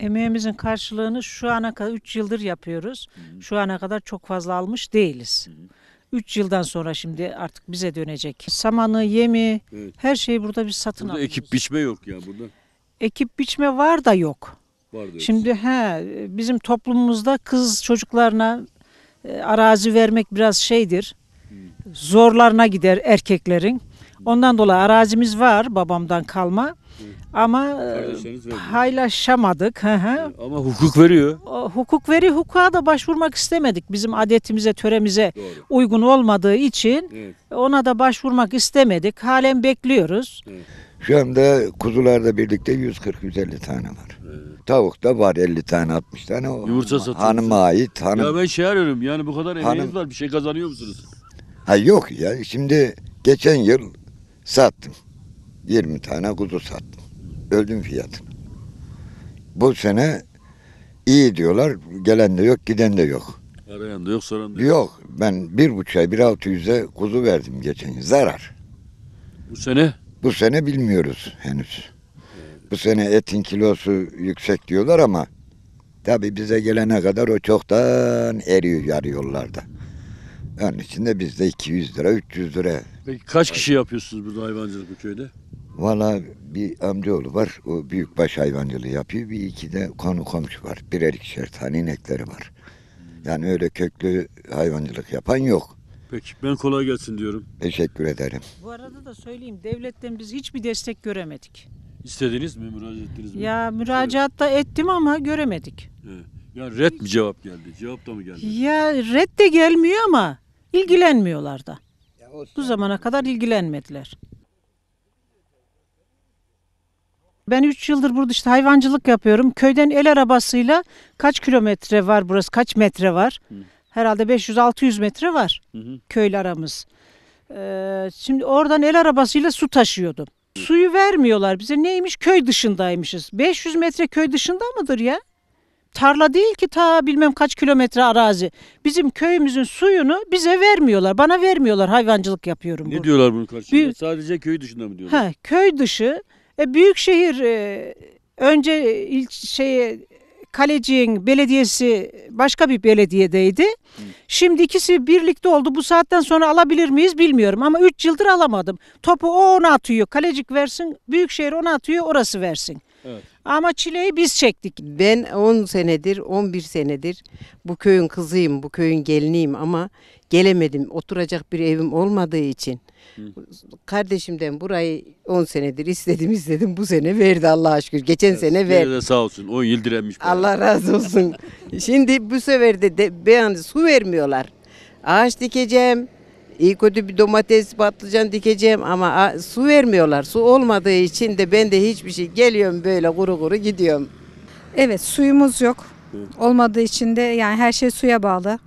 emeğimizin karşılığını şu ana kadar 3 yıldır yapıyoruz. Şu ana kadar çok fazla almış değiliz. Hı. 3 yıldan sonra şimdi artık bize dönecek. Samanı, yemi, evet. her şeyi burada biz satın burada alıyoruz. ekip biçme yok ya burada. Ekip biçme var da yok. Var da yok. Şimdi he bizim toplumumuzda kız çocuklarına e, arazi vermek biraz şeydir. Hı. Zorlarına gider erkeklerin. Ondan dolayı arazimiz var babamdan kalma. Ama e, paylaşamadık. Ama hukuk veriyor. hukuk veri hukuka da başvurmak istemedik. Bizim adetimize, töremize Doğru. uygun olmadığı için evet. ona da başvurmak istemedik. Halen bekliyoruz. Evet. Şu anda kuzularda birlikte 140-150 tane var. Evet. Tavuk da var 50 tane 60 tane. O Yumurta satıyorsunuz. Hanıma ait. Hanım. Ya ben şey arıyorum yani bu kadar emeğiniz hanım. var bir şey kazanıyor musunuz? Ha yok ya şimdi geçen yıl Sattım. 20 tane kuzu sattım. Öldüm fiyatını. Bu sene iyi diyorlar. Gelen de yok, giden de yok. Arayan da yok, soran da yok. Yok. Ben bir buçuğa, bir altı yüze kuzu verdim geçen yıl. Zarar. Bu sene? Bu sene bilmiyoruz henüz. Bu sene etin kilosu yüksek diyorlar ama tabii bize gelene kadar o çoktan eriyor yarı yollarda. Onun için de biz de 200 lira 300 lira. Peki kaç kişi yapıyorsunuz burada hayvancılık bu köyde? Valla bir amcaoğlu var. O büyükbaş hayvancılığı yapıyor. Bir iki de konu komşu var. Birer ikişer tane inekleri var. Yani öyle köklü hayvancılık yapan yok. Peki ben kolay gelsin diyorum. Teşekkür ederim. Bu arada da söyleyeyim devletten biz hiçbir destek göremedik. İstediniz mi müracaat ettiniz mi? Ya müracaatta ettim ama göremedik. Evet. Ya red mi cevap geldi? Cevap da mı geldi? Ya red de gelmiyor ama İlgilenmiyorlar da. Bu zamana kadar ilgilenmediler. Ben 3 yıldır burada işte hayvancılık yapıyorum. Köyden el arabasıyla kaç kilometre var burası, kaç metre var? Herhalde 500-600 metre var hı köyle aramız. Ee, şimdi oradan el arabasıyla su taşıyordum. Suyu vermiyorlar bize. Neymiş? Köy dışındaymışız. 500 metre köy dışında mıdır ya? tarla değil ki ta bilmem kaç kilometre arazi. Bizim köyümüzün suyunu bize vermiyorlar. Bana vermiyorlar hayvancılık yapıyorum. Ne burada. diyorlar bunun karşılığında? Büyük- Sadece köy dışında mı diyorlar? Ha, köy dışı e, büyükşehir e, önce ilk şeye Kaleciğin belediyesi başka bir belediyedeydi. Şimdi ikisi birlikte oldu. Bu saatten sonra alabilir miyiz bilmiyorum ama 3 yıldır alamadım. Topu o ona atıyor. Kalecik versin, büyükşehir ona atıyor, orası versin. Evet. Ama çileyi biz çektik. Ben 10 senedir, 11 senedir bu köyün kızıyım, bu köyün geliniyim ama gelemedim. Oturacak bir evim olmadığı için. Hı. Kardeşimden burayı 10 senedir istedim istedim. Bu sene verdi Allah'a şükür. Geçen evet, sene verdi. De sağ olsun 10 yıl direnmiş. Allah razı olsun. Şimdi bu sefer de, de beyan su vermiyorlar. Ağaç dikeceğim, İyi kötü bir domates, patlıcan dikeceğim ama su vermiyorlar. Su olmadığı için de ben de hiçbir şey geliyorum böyle kuru kuru gidiyorum. Evet suyumuz yok. Olmadığı için de yani her şey suya bağlı.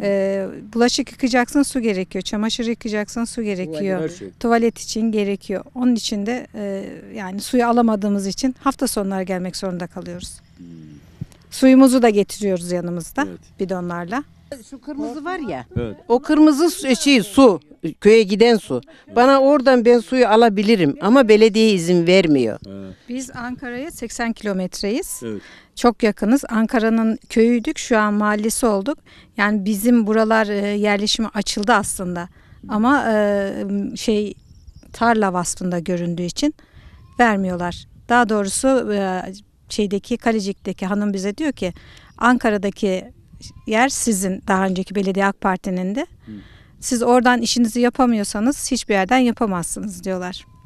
Ee, bulaşık yıkacaksın su gerekiyor. Çamaşır yıkacaksın su gerekiyor. Tuvalet, şey. Tuvalet için gerekiyor. Onun için de e, yani suyu alamadığımız için hafta sonları gelmek zorunda kalıyoruz. Hmm. Suyumuzu da getiriyoruz yanımızda evet. bidonlarla. Şu kırmızı var ya. Evet. O kırmızı su- e, şey su köye giden su. Bana oradan ben suyu alabilirim ama belediye izin vermiyor. Biz Ankara'ya 80 kilometreyiz. Evet. Çok yakınız. Ankara'nın köyüydük. Şu an mahallesi olduk. Yani bizim buralar e, yerleşimi açıldı aslında. Ama e, şey tarla vasfında göründüğü için vermiyorlar. Daha doğrusu şeydeki Kalecik'teki hanım bize diyor ki Ankara'daki yer sizin daha önceki belediye AK Parti'nin de. Siz oradan işinizi yapamıyorsanız hiçbir yerden yapamazsınız diyorlar.